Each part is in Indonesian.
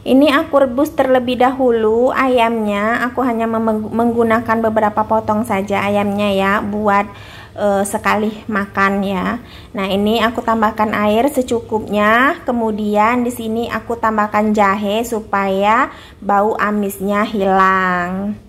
Ini aku rebus terlebih dahulu ayamnya. Aku hanya menggunakan beberapa potong saja ayamnya ya buat e, sekali makan ya. Nah, ini aku tambahkan air secukupnya. Kemudian di sini aku tambahkan jahe supaya bau amisnya hilang.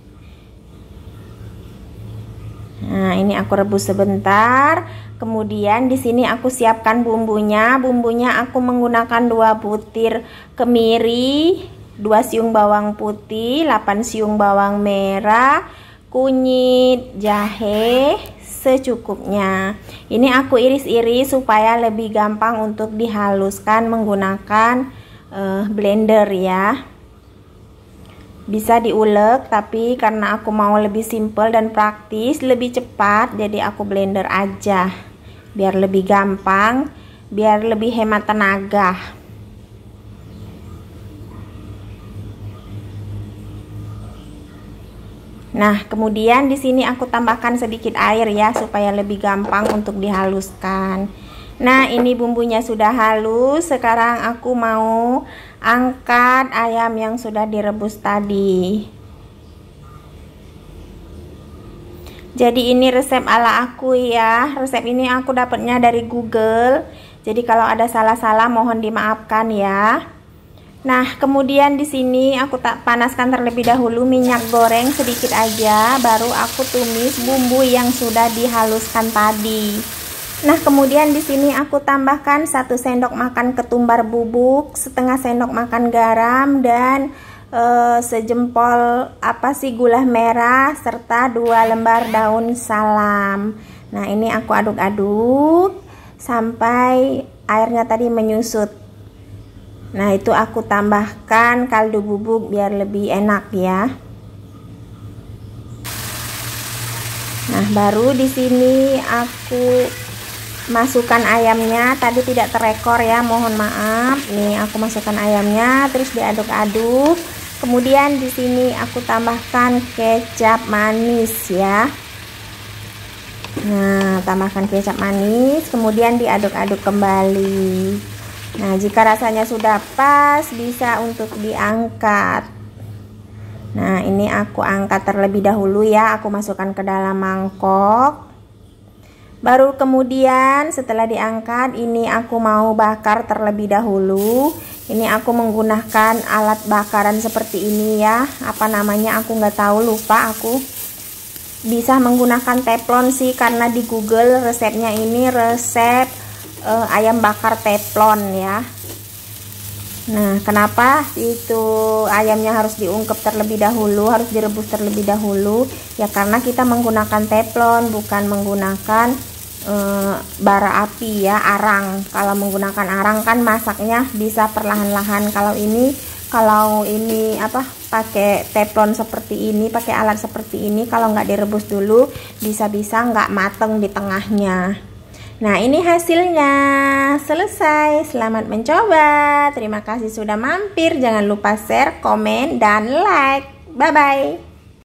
Nah, ini aku rebus sebentar. Kemudian di sini aku siapkan bumbunya. Bumbunya aku menggunakan 2 butir kemiri, 2 siung bawang putih, 8 siung bawang merah, kunyit, jahe secukupnya. Ini aku iris-iris supaya lebih gampang untuk dihaluskan menggunakan uh, blender ya bisa diulek tapi karena aku mau lebih simple dan praktis lebih cepat jadi aku blender aja biar lebih gampang biar lebih hemat tenaga Nah, kemudian di sini aku tambahkan sedikit air ya supaya lebih gampang untuk dihaluskan. Nah ini bumbunya sudah halus Sekarang aku mau angkat ayam yang sudah direbus tadi Jadi ini resep ala aku ya Resep ini aku dapatnya dari Google Jadi kalau ada salah-salah mohon dimaafkan ya Nah, kemudian di sini aku tak panaskan terlebih dahulu minyak goreng sedikit aja, baru aku tumis bumbu yang sudah dihaluskan tadi. Nah, kemudian di sini aku tambahkan 1 sendok makan ketumbar bubuk, setengah sendok makan garam dan e, sejempol apa sih gula merah serta 2 lembar daun salam. Nah, ini aku aduk-aduk sampai airnya tadi menyusut. Nah, itu aku tambahkan kaldu bubuk biar lebih enak ya. Nah, baru di sini aku masukkan ayamnya tadi tidak terekor ya mohon maaf nih aku masukkan ayamnya terus diaduk-aduk kemudian di sini aku tambahkan kecap manis ya nah tambahkan kecap manis kemudian diaduk-aduk kembali nah jika rasanya sudah pas bisa untuk diangkat nah ini aku angkat terlebih dahulu ya aku masukkan ke dalam mangkok Baru kemudian setelah diangkat ini aku mau bakar terlebih dahulu Ini aku menggunakan alat bakaran seperti ini ya Apa namanya aku nggak tahu lupa aku Bisa menggunakan teflon sih karena di google resepnya ini resep eh, ayam bakar teflon ya Nah kenapa itu ayamnya harus diungkep terlebih dahulu harus direbus terlebih dahulu Ya karena kita menggunakan teflon bukan menggunakan Eh, bara api ya arang kalau menggunakan arang kan masaknya bisa perlahan-lahan kalau ini kalau ini apa pakai teflon seperti ini pakai alat seperti ini kalau nggak direbus dulu bisa-bisa nggak mateng di tengahnya Nah ini hasilnya selesai Selamat mencoba Terima kasih sudah mampir Jangan lupa share, komen, dan like Bye-bye